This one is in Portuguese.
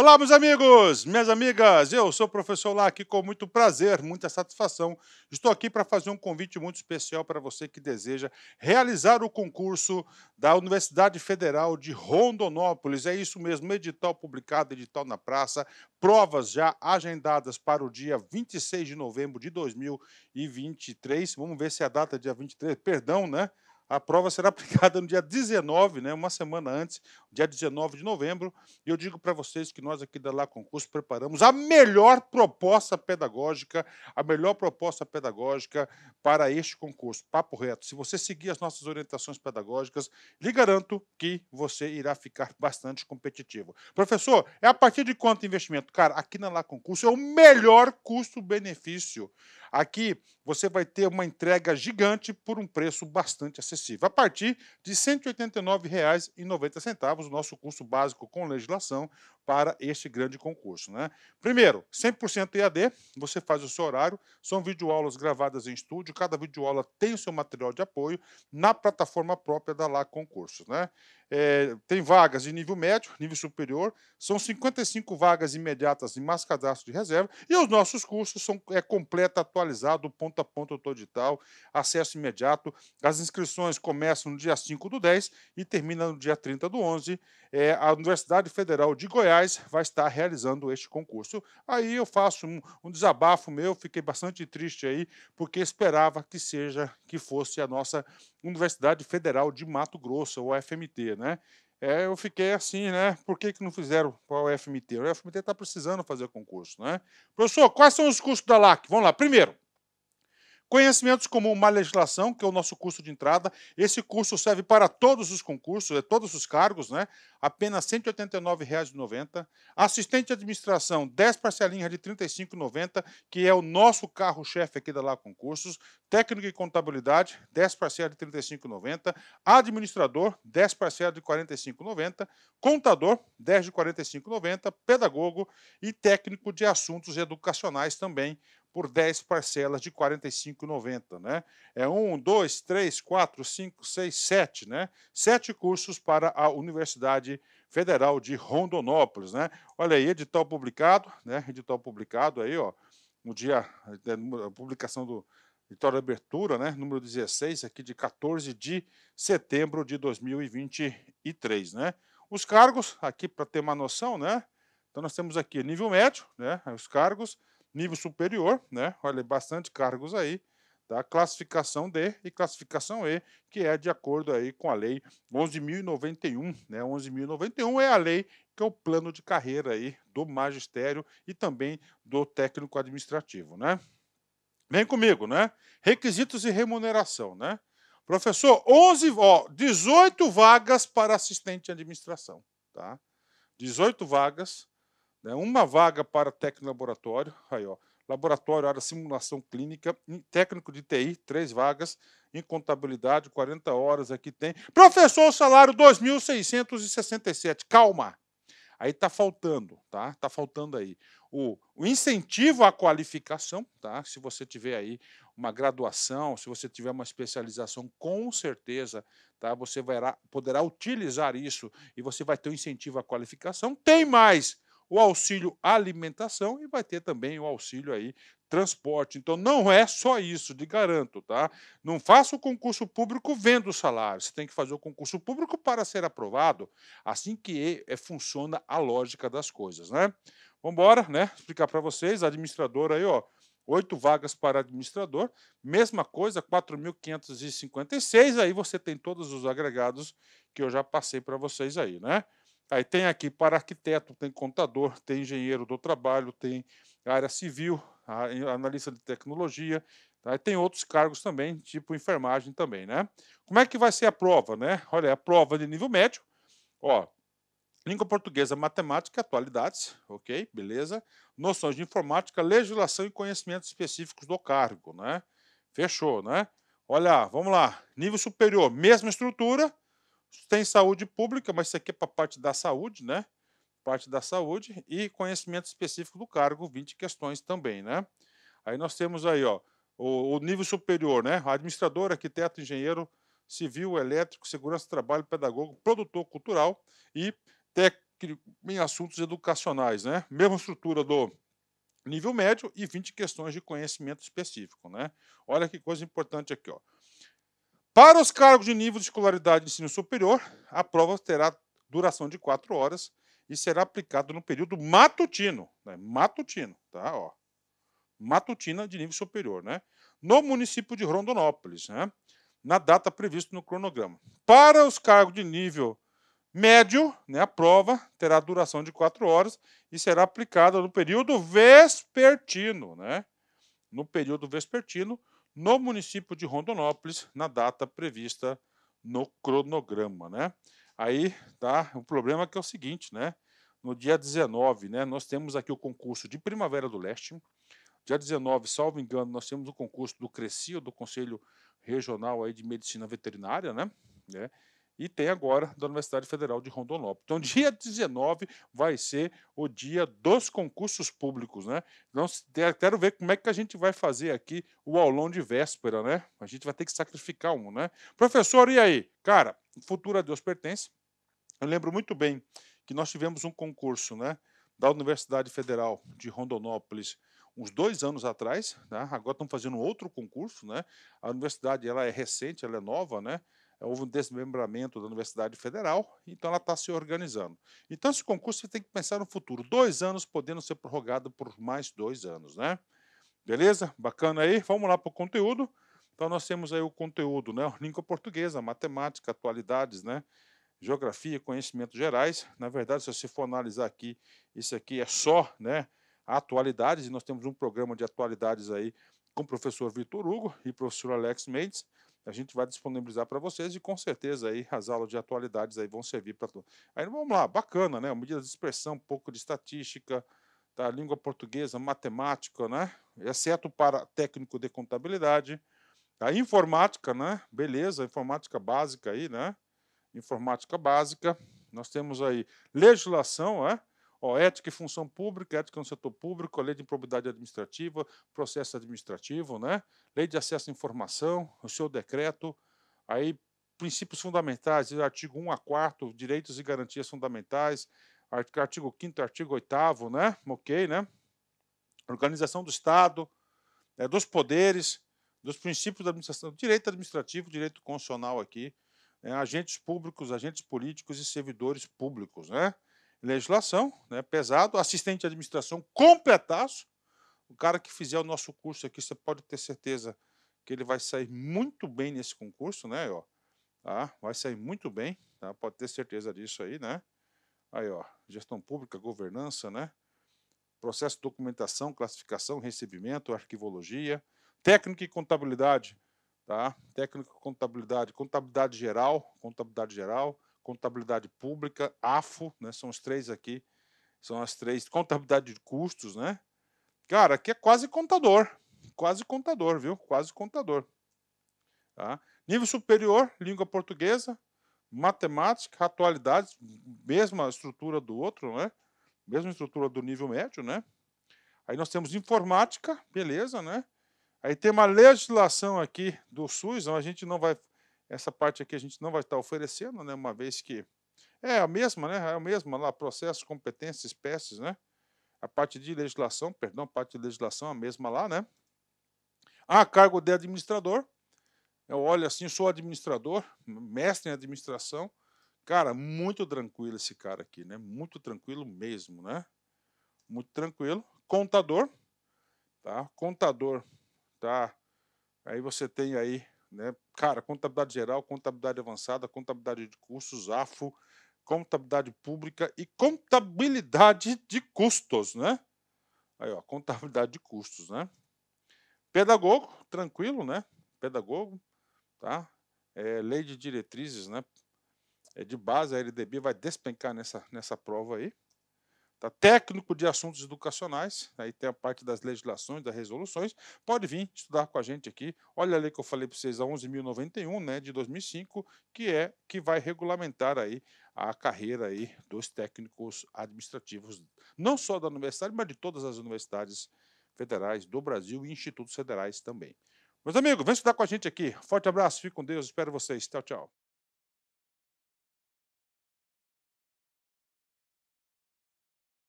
Olá, meus amigos, minhas amigas. Eu sou o professor aqui com muito prazer, muita satisfação. Estou aqui para fazer um convite muito especial para você que deseja realizar o concurso da Universidade Federal de Rondonópolis. É isso mesmo, edital publicado, edital na praça, provas já agendadas para o dia 26 de novembro de 2023. Vamos ver se é a data é dia 23, perdão, né? A prova será aplicada no dia 19, né, uma semana antes, dia 19 de novembro. E eu digo para vocês que nós aqui da Lá Concurso preparamos a melhor proposta pedagógica, a melhor proposta pedagógica para este concurso. Papo reto. Se você seguir as nossas orientações pedagógicas, lhe garanto que você irá ficar bastante competitivo. Professor, é a partir de quanto investimento? Cara, aqui na Lá Concurso é o melhor custo-benefício. Aqui você vai ter uma entrega gigante por um preço bastante acessível. A partir de R$ 189,90, o nosso custo básico com legislação para este grande concurso. Né? Primeiro, 100% EAD, você faz o seu horário, são videoaulas gravadas em estúdio, cada videoaula tem o seu material de apoio na plataforma própria da Lá Concursos. Né? É, tem vagas de nível médio, nível superior, são 55 vagas imediatas em mais cadastro de reserva, e os nossos cursos são é completo, atualizado, ponto a ponto, todo digital, acesso imediato. As inscrições começam no dia 5 do 10 e terminam no dia 30 do 11. É, a Universidade Federal de Goiás vai estar realizando este concurso. Aí eu faço um, um desabafo meu, fiquei bastante triste aí, porque esperava que seja, que fosse a nossa Universidade Federal de Mato Grosso, ou FMT, né? né? É, eu fiquei assim, né? Por que, que não fizeram para o FMT? O FMT está precisando fazer concurso, né? Professor, quais são os custos da LAC? Vamos lá. Primeiro, Conhecimentos como uma legislação, que é o nosso curso de entrada. Esse curso serve para todos os concursos, é todos os cargos, né? apenas R$ 189,90. Assistente de administração, 10 parcelinhas de R$ 35,90, que é o nosso carro-chefe aqui da Lá Concursos. Técnico em contabilidade, 10 parcelas de R$ 35,90. Administrador, 10 parcelas de R$ 45,90. Contador, 10 de R$ 45,90. Pedagogo e técnico de assuntos educacionais também, por 10 parcelas de R$ 45,90. Né? É um, dois, três, quatro, cinco, seis, sete, né? Sete cursos para a Universidade Federal de Rondonópolis. Né? Olha aí, edital publicado, né? Edital publicado aí, ó. No dia da é, publicação do edital de abertura, né? Número 16, aqui de 14 de setembro de 2023. Né? Os cargos, aqui para ter uma noção, né? Então nós temos aqui nível médio, né? Os cargos nível superior, né? Olha, bastante cargos aí, tá? Classificação D e classificação E, que é de acordo aí com a lei 11.091, né? 11.091 é a lei que é o plano de carreira aí do magistério e também do técnico administrativo, né? Vem comigo, né? Requisitos e remuneração, né? Professor, 11, ó, 18 vagas para assistente de administração, tá? 18 vagas né? Uma vaga para técnico de laboratório, aí, ó, laboratório, área simulação clínica, técnico de TI, três vagas, em contabilidade, 40 horas aqui tem. Professor, salário 2.667, calma. Aí tá faltando, tá? Tá faltando aí o, o, incentivo à qualificação, tá? Se você tiver aí uma graduação, se você tiver uma especialização, com certeza, tá? Você vai, poderá utilizar isso e você vai ter um incentivo à qualificação. Tem mais, o auxílio alimentação e vai ter também o auxílio aí transporte. Então não é só isso, de garanto, tá? Não faça o concurso público vendo o salário. Você tem que fazer o concurso público para ser aprovado, assim que é, é funciona a lógica das coisas, né? Vamos embora, né? Explicar para vocês, administrador aí, ó, oito vagas para administrador, mesma coisa, 4.556, aí você tem todos os agregados que eu já passei para vocês aí, né? Aí tem aqui para arquiteto, tem contador, tem engenheiro do trabalho, tem área civil, analista de tecnologia, tá? tem outros cargos também, tipo enfermagem também, né? Como é que vai ser a prova, né? Olha, é a prova de nível médio, ó, língua portuguesa, matemática, atualidades, ok, beleza, noções de informática, legislação e conhecimentos específicos do cargo, né? Fechou, né? Olha, vamos lá, nível superior, mesma estrutura, tem saúde pública, mas isso aqui é para a parte da saúde, né? Parte da saúde e conhecimento específico do cargo, 20 questões também, né? Aí nós temos aí, ó, o, o nível superior, né? Administrador, arquiteto, engenheiro, civil, elétrico, segurança do trabalho, pedagogo, produtor cultural e técnico em assuntos educacionais, né? Mesma estrutura do nível médio e 20 questões de conhecimento específico, né? Olha que coisa importante aqui, ó. Para os cargos de nível de escolaridade de ensino superior, a prova terá duração de quatro horas e será aplicado no período matutino, né? matutino, tá? Ó. Matutina de nível superior, né? No município de Rondonópolis, né? Na data prevista no cronograma. Para os cargos de nível médio, né? A prova terá duração de quatro horas e será aplicada no período vespertino, né? No período vespertino, no município de Rondonópolis, na data prevista no cronograma, né? Aí tá o problema que é o seguinte, né? No dia 19, né, nós temos aqui o concurso de Primavera do Leste. Dia 19, salvo engano, nós temos o concurso do CRECIO, do Conselho Regional aí de Medicina Veterinária, né? É e tem agora da Universidade Federal de Rondonópolis. Então, dia 19 vai ser o dia dos concursos públicos, né? Então, quero ver como é que a gente vai fazer aqui o aulão de véspera, né? A gente vai ter que sacrificar um, né? Professor, e aí? Cara, o futuro a Deus pertence. Eu lembro muito bem que nós tivemos um concurso, né? Da Universidade Federal de Rondonópolis, uns dois anos atrás, né? agora estão fazendo outro concurso, né? A universidade ela é recente, ela é nova, né? É, houve um desmembramento da Universidade Federal, então ela está se organizando. Então, esse concurso você tem que pensar no futuro. Dois anos podendo ser prorrogado por mais dois anos, né? Beleza? Bacana aí? Vamos lá para o conteúdo. Então, nós temos aí o conteúdo, né? Língua portuguesa, matemática, atualidades, né? Geografia, conhecimentos gerais. Na verdade, se você for analisar aqui, isso aqui é só, né? Atualidades, e nós temos um programa de atualidades aí com o professor Vitor Hugo e o professor Alex Mendes a gente vai disponibilizar para vocês e com certeza aí as aulas de atualidades aí vão servir para tudo. Aí vamos lá, bacana, né? Medidas de expressão, um pouco de estatística, tá? língua portuguesa, matemática, né? Exceto para técnico de contabilidade. A tá, informática, né? Beleza, informática básica aí, né? Informática básica. Nós temos aí legislação, é? Ó, ética e função pública, ética no setor público, lei de improbidade administrativa, processo administrativo, né? lei de acesso à informação, o seu decreto, aí princípios fundamentais, artigo 1 a 4, direitos e garantias fundamentais, artigo 5 artigo 8 né? Ok, né? Organização do Estado, né? dos poderes, dos princípios da administração, direito administrativo, direito constitucional aqui, né? agentes públicos, agentes políticos e servidores públicos, né? legislação, né, pesado, assistente de administração completaço. O cara que fizer o nosso curso aqui, você pode ter certeza que ele vai sair muito bem nesse concurso, né? Ó, ah, Vai sair muito bem, tá? pode ter certeza disso aí, né? Aí, ó, gestão pública, governança, né? Processo de documentação, classificação, recebimento, arquivologia, técnico e contabilidade, tá? Técnico e contabilidade, contabilidade geral, contabilidade geral, contabilidade pública, AFO, né? São os três aqui, são as três. Contabilidade de custos, né? Cara, aqui é quase contador, quase contador, viu? Quase contador. Tá? Nível superior, língua portuguesa, matemática, atualidades, mesma estrutura do outro, né? Mesma estrutura do nível médio, né? Aí nós temos informática, beleza, né? Aí tem uma legislação aqui do SUS, então a gente não vai essa parte aqui a gente não vai estar oferecendo, né, uma vez que é a mesma, né? É a mesma lá, processos, competências, espécies, né? A parte de legislação, perdão, a parte de legislação é a mesma lá, né? Ah, cargo de administrador. Eu olho assim, sou administrador, mestre em administração. Cara, muito tranquilo esse cara aqui, né? Muito tranquilo mesmo, né? Muito tranquilo. Contador, tá? Contador, tá? Aí você tem aí né? Cara, contabilidade geral, contabilidade avançada, contabilidade de cursos, AFO, contabilidade pública e contabilidade de custos, né? Aí, ó, contabilidade de custos, né? Pedagogo, tranquilo, né? Pedagogo, tá? É, lei de diretrizes, né? É de base, a LDB vai despencar nessa, nessa prova aí. Tá? Técnico de assuntos educacionais, aí tem a parte das legislações, das resoluções, pode vir estudar com a gente aqui. Olha a lei que eu falei para vocês, a 11.091, né, de 2005, que é que vai regulamentar aí a carreira aí dos técnicos administrativos, não só da universidade, mas de todas as universidades federais do Brasil e institutos federais também. Meus amigos, vem estudar com a gente aqui. Forte abraço, fique com Deus, espero vocês. Tchau, tchau.